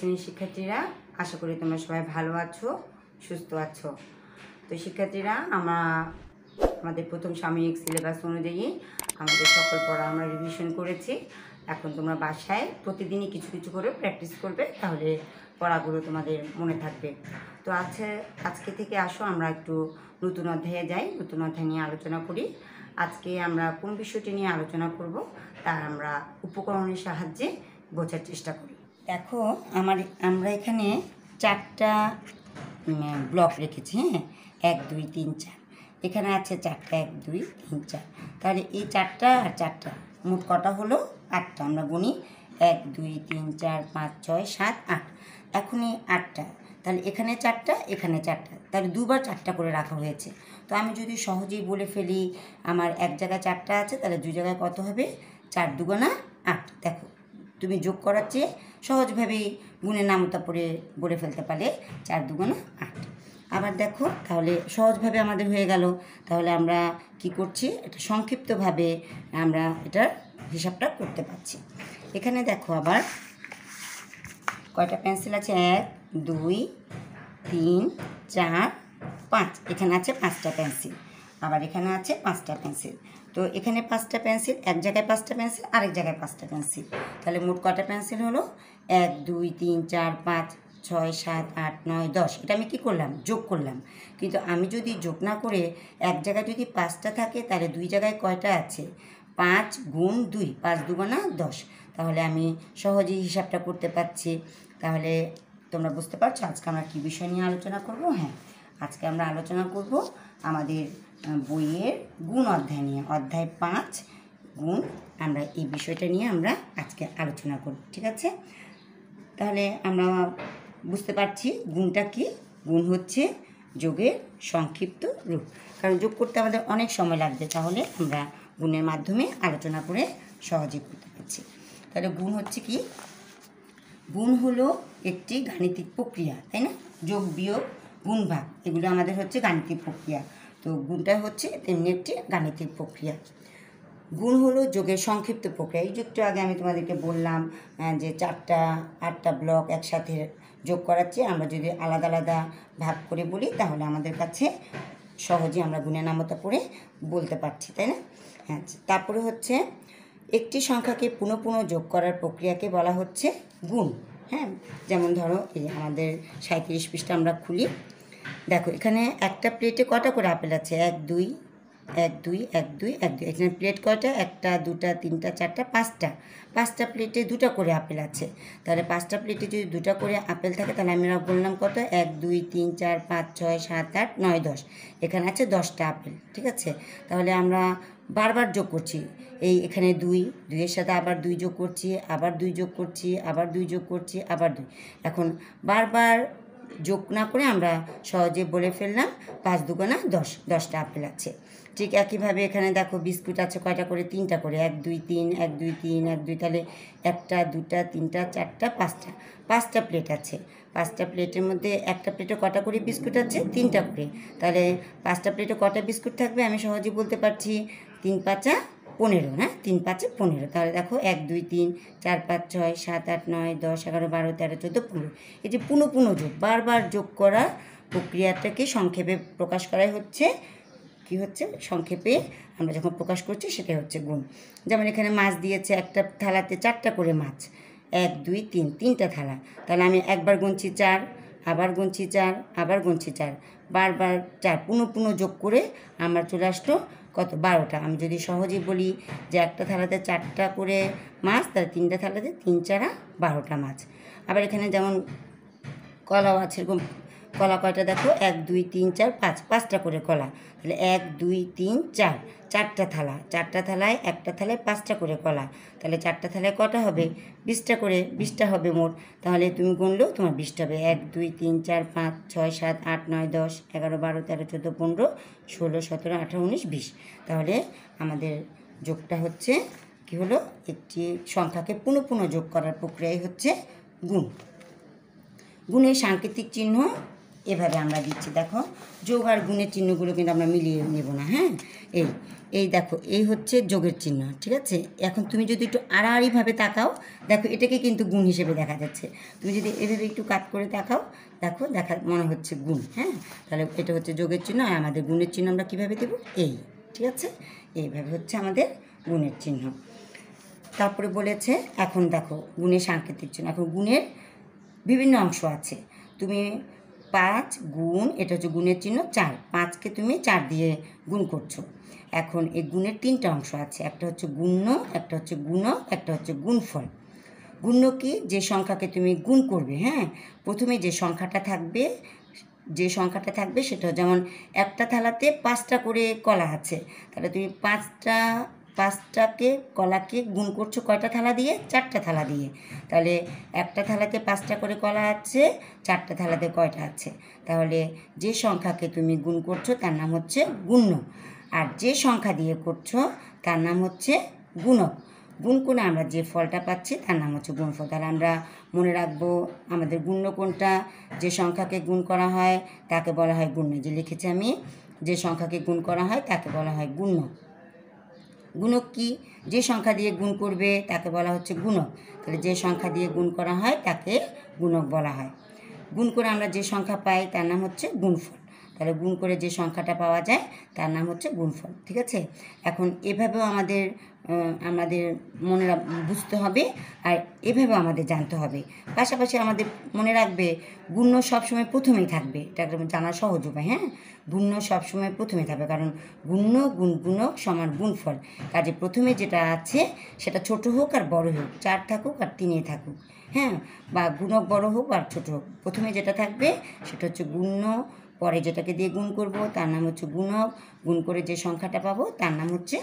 শ্রেণীর শিক্ষার্থীরা আশা করি তোমরা সবাই ভালো আছো সুস্থ আছো তো শিক্ষার্থীরা আমরা আমাদের প্রথম সাময়িক সিলেবাস অনুযায়ী আমাদের সকল পড়া আমরা রিভিশন করেছি এখন তোমরা বাসায় প্রতিদিনই কিছু কিছু করে প্র্যাকটিস করবে তাহলে পড়াগুলো তোমাদের মনে থাকবে তো আজকে আজকে থেকে আসো আমরা একটু নতুন অধ্যায়ে যাই নতুন অধ্যায় নিয়ে আলোচনা করি আজকে আমরা কোন বিষয়টি নিয়ে আলোচনা করব তা আমরা উপকরণের সাহায্যে বোঝার চেষ্টা করি দেখো আমার আমরা এখানে চারটা ব্লক রেখেছি হ্যাঁ এক দুই তিন চার এখানে আছে চারটা এক দুই তিন চার তাহলে এই চারটা আর চারটা মোট কটা হলো আটটা আমরা গুনি এক দুই তিন চার পাঁচ ছয় সাত আট এখনই আটটা তাহলে এখানে চারটা এখানে চারটা তাহলে দুবার চারটা করে রাখা হয়েছে তো আমি যদি সহজেই বলে ফেলি আমার এক জায়গায় চারটা আছে তাহলে দুই জায়গায় কত হবে চার দুগোনা আট দেখো তুমি যোগ করার চেয়ে সহজভাবে গুণের নামতা পড়ে বলে ফেলতে পারলে চার দুগুণ আট আবার দেখো তাহলে সহজভাবে আমাদের হয়ে গেল তাহলে আমরা কি করছি এটা সংক্ষিপ্তভাবে আমরা এটার হিসাবটা করতে পারছি এখানে দেখো আবার কয়টা পেন্সিল আছে এক দুই তিন চার পাঁচ এখানে আছে পাঁচটা পেন্সিল আবার এখানে আছে পাঁচটা পেন্সিল তো এখানে পাঁচটা পেন্সিল এক জায়গায় পাঁচটা পেন্সিল আরেক জায়গায় পাঁচটা পেন্সিল তাহলে মোট কটা পেন্সিল হলো এক দুই তিন চার পাঁচ ছয় সাত আট নয় দশ এটা আমি কি করলাম যোগ করলাম কিন্তু আমি যদি যোগ না করে এক জায়গায় যদি পাঁচটা থাকে তাহলে দুই জায়গায় কয়টা আছে পাঁচ গুণ দুই পাঁচ দুগুণা দশ তাহলে আমি সহজেই হিসাবটা করতে পারছি তাহলে তোমরা বুঝতে পারছো আজকে আমরা কী বিষয় নিয়ে আলোচনা করবো হ্যাঁ আজকে আমরা আলোচনা করব আমাদের বইয়ের গুণ অধ্যায় নিয়ে অধ্যায় পাঁচ গুণ আমরা এই বিষয়টা নিয়ে আমরা আজকে আলোচনা করব ঠিক আছে তাহলে আমরা বুঝতে পারছি গুণটা কি গুণ হচ্ছে যোগের সংক্ষিপ্ত রূপ কারণ যোগ করতে আমাদের অনেক সময় লাগবে তাহলে আমরা গুণের মাধ্যমে আলোচনা করে সহজে করতে পারছি তাহলে গুণ হচ্ছে কি গুণ হলো একটি গাণিতিক প্রক্রিয়া তাই না যোগ বিয়োগ গুণ ভাগ এগুলো আমাদের হচ্ছে গাণিতিক প্রক্রিয়া তো গুণটা হচ্ছে তেমনি একটি গাণিতিক প্রক্রিয়া গুণ হলো যোগের সংক্ষিপ্ত প্রক্রিয়া এই যুগটা আগে আমি তোমাদেরকে বললাম যে চারটা আটটা ব্লক একসাথে যোগ করার চেয়ে আমরা যদি আলাদা আলাদা ভাগ করে বলি তাহলে আমাদের কাছে সহজে আমরা গুণের নামতা করে বলতে পারছি তাই না হ্যাঁ তারপরে হচ্ছে একটি সংখ্যাকে পুনঃ পুনঃ যোগ করার প্রক্রিয়াকে বলা হচ্ছে গুণ হ্যাঁ যেমন ধরো এই আমাদের সাঁত্রিশ পৃষ্ঠা আমরা খুলি দেখো এখানে একটা প্লেটে কটা করে আপেল আছে এক দুই এক দুই এক দুই এক দুই এখানে প্লেট কয়টা একটা দুটা তিনটা চারটা পাঁচটা পাঁচটা প্লেটে দুটা করে আপেল আছে তাহলে পাঁচটা প্লেটে যদি দুটা করে আপেল থাকে তাহলে আমরা বললাম কত এক দুই তিন চার পাঁচ ছয় সাত আট নয় দশ এখানে আছে দশটা আপেল ঠিক আছে তাহলে আমরা বারবার যোগ করছি এই এখানে দুই দুইয়ের সাথে আবার দুই যোগ করছি আবার দুই যোগ করছি আবার দুই যোগ করছি আবার দুই এখন বারবার যোগ না করে আমরা সহজে বলে ফেললাম পাঁচ দুগোনা দশ দশটা আপেল আছে ঠিক একইভাবে এখানে দেখো বিস্কুট আছে কয়টা করে তিনটা করে এক দুই তিন এক দুই তিন এক দুই তাহলে একটা দুটা তিনটা চারটা পাঁচটা পাঁচটা প্লেট আছে পাঁচটা প্লেটের মধ্যে একটা প্লেটে কটা করে বিস্কুট আছে তিনটা করে তাহলে পাঁচটা প্লেটে কটা বিস্কুট থাকবে আমি সহজে বলতে পারছি তিন পাঁচা পনেরো হ্যাঁ তিন পাঁচে পনেরো তাহলে দেখো এক দুই তিন চার পাঁচ ছয় সাত আট নয় দশ এগারো বারো তেরো চোদ্দো পনেরো এই যে পুনঃ পুনঃ যোগ বারবার যোগ করা প্রক্রিয়াটাকে সংক্ষেপে প্রকাশ করাই হচ্ছে কি হচ্ছে সংক্ষেপে আমরা যখন প্রকাশ করছি সেটা হচ্ছে গুণ যেমন এখানে মাছ দিয়েছে একটা থালাতে চারটা করে মাছ এক দুই তিন তিনটা থালা তাহলে আমি একবার গুনছি চার আবার গুনছি চার আবার গুনছি চার বারবার চার পুনো পুনো যোগ করে আমার চলে আসতো কত বারোটা আমি যদি সহজে বলি যে একটা থালাতে চারটা করে মাছ তার তিনটা থালাতে তিন চারা বারোটা মাছ আবার এখানে যেমন কলাও আছে এরকম কলা কয়টা দেখো এক দুই তিন চার পাঁচ পাঁচটা করে কলা তাহলে এক দুই তিন চার চারটা থালা চারটা থালায় একটা থালায় পাঁচটা করে কলা তাহলে চারটা থালায় কটা হবে বিশটা করে বিশটা হবে মোট তাহলে তুমি গুনলেও তোমার বিশটা হবে এক দুই তিন চার পাঁচ ছয় সাত আট নয় দশ এগারো বারো তেরো চোদ্দো পনেরো ষোলো সতেরো আঠারো উনিশ বিশ তাহলে আমাদের যোগটা হচ্ছে কি হলো একটি সংখ্যাকে পুনঃ পুনঃ যোগ করার প্রক্রিয়াই হচ্ছে গুণ গুণের সাংকেতিক চিহ্ন এভাবে আমরা দিচ্ছি দেখো যোগ আর গুণের চিহ্নগুলো কিন্তু আমরা মিলিয়ে নেব না হ্যাঁ এই এই দেখো এই হচ্ছে যোগের চিহ্ন ঠিক আছে এখন তুমি যদি একটু আড়াআড়িভাবে তাকাও দেখো এটাকে কিন্তু গুণ হিসেবে দেখা যাচ্ছে তুমি যদি এভাবে একটু কাট করে তাকাও দেখো দেখা মনে হচ্ছে গুণ হ্যাঁ তাহলে এটা হচ্ছে যোগের চিহ্ন আর আমাদের গুণের চিহ্ন আমরা কীভাবে দেবো এই ঠিক আছে এইভাবে হচ্ছে আমাদের গুণের চিহ্ন তারপরে বলেছে এখন দেখো গুণের সাংকেতিক চিহ্ন এখন গুণের বিভিন্ন অংশ আছে তুমি পাঁচ গুণ এটা হচ্ছে গুণের চিহ্ন চার পাঁচকে তুমি চার দিয়ে গুণ করছো এখন এই গুণের তিনটা অংশ আছে একটা হচ্ছে গুণ্য একটা হচ্ছে গুণ একটা হচ্ছে গুণফল গুণ্য কি যে সংখ্যাকে তুমি গুণ করবে হ্যাঁ প্রথমে যে সংখ্যাটা থাকবে যে সংখ্যাটা থাকবে সেটা যেমন একটা থালাতে পাঁচটা করে কলা আছে তাহলে তুমি পাঁচটা পাঁচটাকে কলাকে গুণ করছো কয়টা থালা দিয়ে চারটা থালা দিয়ে তাহলে একটা থালাতে পাঁচটা করে কলা আছে চারটা থালাতে কয়টা আছে তাহলে যে সংখ্যাকে তুমি গুণ করছো তার নাম হচ্ছে গুণ্য আর যে সংখ্যা দিয়ে করছো তার নাম হচ্ছে গুণক গুণ করে আমরা যে ফলটা পাচ্ছি তার নাম হচ্ছে গুণফল তাহলে আমরা মনে রাখবো আমাদের গুণ্য কোনটা যে সংখ্যাকে গুণ করা হয় তাকে বলা হয় গুণ্য যে লিখেছি আমি যে সংখ্যাকে গুণ করা হয় তাকে বলা হয় গুণ্য গুণক কি যে সংখ্যা দিয়ে গুণ করবে তাকে বলা হচ্ছে গুণক তাহলে যে সংখ্যা দিয়ে গুণ করা হয় তাকে গুণক বলা হয় গুণ করে আমরা যে সংখ্যা পাই তার নাম হচ্ছে গুণফল তাহলে গুণ করে যে সংখ্যাটা পাওয়া যায় তার নাম হচ্ছে গুণফল ঠিক আছে এখন এভাবেও আমাদের আমাদের মনে বুঝতে হবে আর এভাবে আমাদের জানতে হবে পাশাপাশি আমাদের মনে রাখবে গুণ্য সবসময় প্রথমেই থাকবে এটা একদম জানা সহজ উপায় হ্যাঁ গুণ্য সবসময় প্রথমে থাকবে কারণ গুণ্য গুণ গুণক সমান গুণফল কাজে প্রথমে যেটা আছে সেটা ছোট হোক আর বড় হোক চার থাকুক আর তিনে থাকুক হ্যাঁ বা গুণক বড় হোক আর ছোট হোক প্রথমে যেটা থাকবে সেটা হচ্ছে গুণ্য পরে যেটাকে দিয়ে গুণ করব তার নাম হচ্ছে গুণক গুণ করে যে সংখ্যাটা পাবো তার নাম হচ্ছে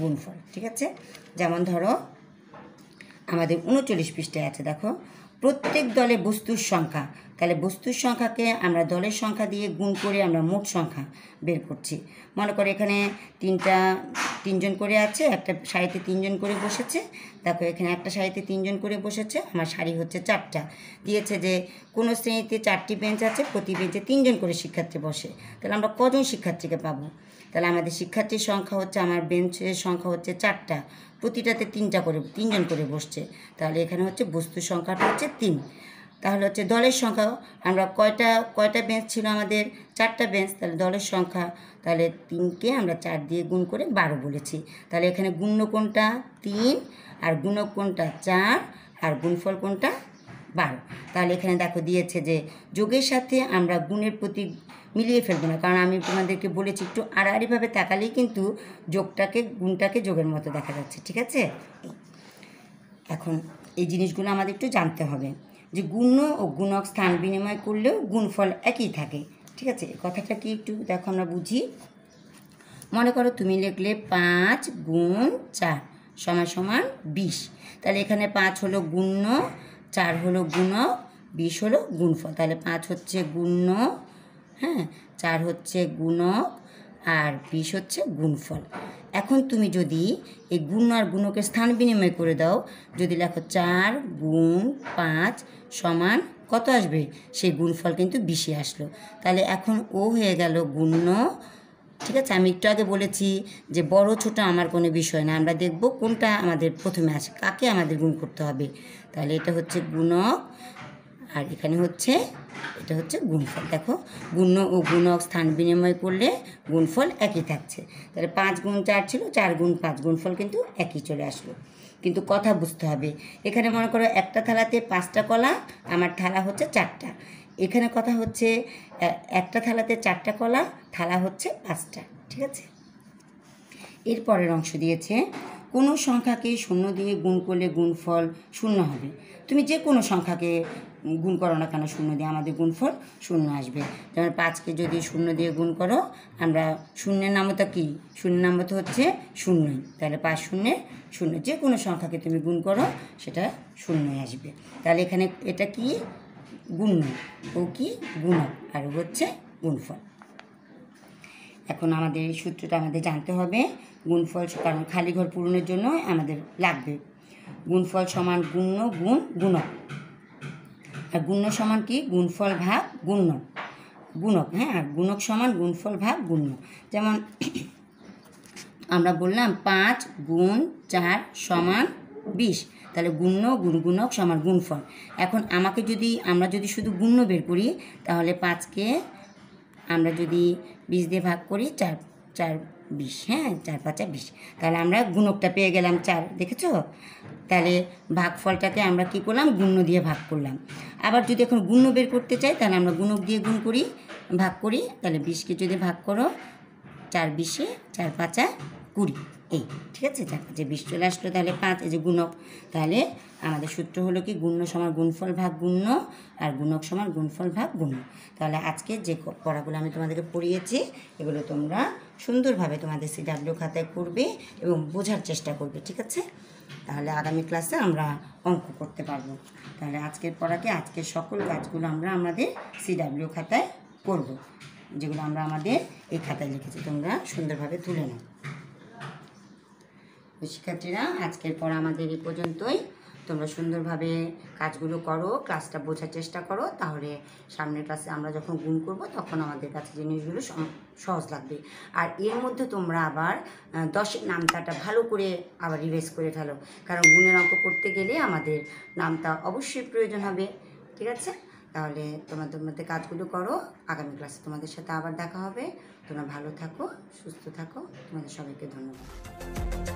গুণফল ঠিক আছে যেমন ধরো আমাদের উনচল্লিশ পৃষ্ঠায় আছে দেখো প্রত্যেক দলে বস্তুর সংখ্যা তাহলে বস্তুর সংখ্যাকে আমরা দলের সংখ্যা দিয়ে গুণ করে আমরা মোট সংখ্যা বের করছি মনে করে এখানে তিনটা তিনজন করে আছে একটা শাড়িতে তিনজন করে বসেছে তারপর এখানে একটা শাড়িতে তিনজন করে বসেছে আমার শাড়ি হচ্ছে চারটা দিয়েছে যে কোনো শ্রেণীতে চারটি বেঞ্চ আছে প্রতি বেঞ্চে তিনজন করে শিক্ষার্থী বসে তাহলে আমরা কজন শিক্ষার্থীকে পাবো তাহলে আমাদের শিক্ষার্থীর সংখ্যা হচ্ছে আমার বেঞ্চের সংখ্যা হচ্ছে চারটা প্রতিটাতে তিনটা করে তিনজন করে বসছে তাহলে এখানে হচ্ছে বস্তুর সংখ্যাটা হচ্ছে তিন তাহলে হচ্ছে দলের সংখ্যা আমরা কয়টা কয়টা বেঞ্চ ছিল আমাদের চারটা বেঞ্চ তাহলে দলের সংখ্যা তাহলে তিনকে আমরা চার দিয়ে গুণ করে বারো বলেছি তাহলে এখানে গুণ্য কোনটা তিন আর গুণ কোনটা চার আর গুণফল কোনটা বারো তাহলে এখানে দেখো দিয়েছে যে যোগের সাথে আমরা গুণের প্রতি মিলিয়ে ফেলবো না কারণ আমি তোমাদেরকে বলেছি একটু আড়াআড়িভাবে তাকালেই কিন্তু যোগটাকে গুণটাকে যোগের মতো দেখা যাচ্ছে ঠিক আছে এখন এই জিনিসগুলো আমাদের একটু জানতে হবে যে গুণ্য ও গুণক স্থান বিনিময় করলেও গুণফল একই থাকে ঠিক আছে কথাটা কি একটু দেখো আমরা বুঝি মনে করো তুমি লিখলে পাঁচ গুণ চার সমান সমান বিশ তাহলে এখানে পাঁচ হলো গুণ্য চার হলো গুণক বিশ হলো গুণফল তাহলে পাঁচ হচ্ছে গুণ্য হ্যাঁ চার হচ্ছে গুণক আর বিশ হচ্ছে গুণফল এখন তুমি যদি এই গুণ আর গুণকে স্থান বিনিময় করে দাও যদি লেখো চার গুণ পাঁচ সমান কত আসবে সেই গুণফল কিন্তু বিশে আসলো তাহলে এখন ও হয়ে গেল গুণ্য ঠিক আছে আমি একটু আগে বলেছি যে বড় ছোট আমার কোনো বিষয় না আমরা দেখব কোনটা আমাদের প্রথমে আসে কাকে আমাদের গুণ করতে হবে তাহলে এটা হচ্ছে গুণক আর এখানে হচ্ছে এটা হচ্ছে গুণফল দেখো গুণ ও গুণক স্থান বিনিময় করলে গুণফল একই থাকছে তাহলে পাঁচ গুণ চার ছিল চার গুণ পাঁচ গুণফল কিন্তু একই চলে আসলো কিন্তু কথা বুঝতে হবে এখানে মনে করো একটা থালাতে পাঁচটা কলা আমার থালা হচ্ছে চারটা এখানে কথা হচ্ছে একটা থালাতে চারটা কলা থালা হচ্ছে পাঁচটা ঠিক আছে এরপরের অংশ দিয়েছে কোনো সংখ্যাকে শূন্য দিয়ে গুণ করলে গুণফল শূন্য হবে তুমি যে কোনো সংখ্যাকে গুণ করো না কেন শূন্য দিয়ে আমাদের গুণফল শূন্য আসবে যেমন পাঁচকে যদি শূন্য দিয়ে গুণ করো আমরা শূন্যের নামতা কী শূন্য নামতা হচ্ছে শূন্যই তাহলে পাঁচ শূন্য শূন্য যে কোনো সংখ্যাকে তুমি গুণ করো সেটা শূন্যই আসবে তাহলে এখানে এটা কি গুণ ও কি গুণক আর হচ্ছে গুণফল এখন আমাদের এই সূত্রটা আমাদের জানতে হবে গুণফল কারণ খালি ঘর পূরণের জন্য আমাদের লাগবে গুণফল সমান গুণ্য গুণ গুণক আর গুণ্য সমান কি গুণফল ভাগ গুণ্য গুণক হ্যাঁ গুণক সমান গুণফল ভাগ গুণ্য যেমন আমরা বললাম পাঁচ গুণ চার সমান বিশ তাহলে গুণ্য গুণ গুণক সমান গুণফল এখন আমাকে যদি আমরা যদি শুধু গুণ্য বের করি তাহলে পাঁচকে আমরা যদি বিশ দিয়ে ভাগ করি চার চার বিশ হ্যাঁ চার পাঁচা বিশ তাহলে আমরা গুণকটা পেয়ে গেলাম চার দেখেছো তাহলে ভাগফলটাকে আমরা কি করলাম গুণ্য দিয়ে ভাগ করলাম আবার যদি এখন গুণ্য বের করতে চাই তাহলে আমরা গুণক দিয়ে গুণ করি ভাগ করি তাহলে বিশকে যদি ভাগ করো চার বিশে চার পাঁচা কুড়ি এই ঠিক আছে চার পাঁচে বিশ চলে আসলো তাহলে পাঁচ এই যে গুণক তাহলে আমাদের সূত্র হলো কি গুণ্য সমান গুণফল ভাগ গুণ্য আর গুণক সমান গুণফল ভাগ গুণ্য তাহলে আজকে যে পড়াগুলো আমি তোমাদেরকে পড়িয়েছি এগুলো তোমরা সুন্দরভাবে তোমাদের সিডাব্লিউ খাতায় করবে এবং বোঝার চেষ্টা করবে ঠিক আছে তাহলে আগামী ক্লাসে আমরা অঙ্ক করতে পারবো তাহলে আজকের পড়াকে আজকের সকল কাজগুলো আমরা আমাদের সিডাব্লিউ খাতায় করব যেগুলো আমরা আমাদের এই খাতায় লিখেছি তোমরা সুন্দরভাবে তুলে নাও শিক্ষার্থীরা আজকের পড়া আমাদের এই পর্যন্তই তোমরা সুন্দরভাবে কাজগুলো করো ক্লাসটা বোঝার চেষ্টা করো তাহলে সামনের ক্লাসে আমরা যখন গুণ করব তখন আমাদের কাছে জিনিসগুলো সহজ লাগবে আর এর মধ্যে তোমরা আবার দশের নামতাটা ভালো করে আবার রিভাইজ করে ফেলো কারণ গুণের অঙ্ক করতে গেলে আমাদের নামটা অবশ্যই প্রয়োজন হবে ঠিক আছে তাহলে তোমার তোমাদের কাজগুলো করো আগামী ক্লাসে তোমাদের সাথে আবার দেখা হবে তোমরা ভালো থাকো সুস্থ থাকো তোমাদের সবাইকে ধন্যবাদ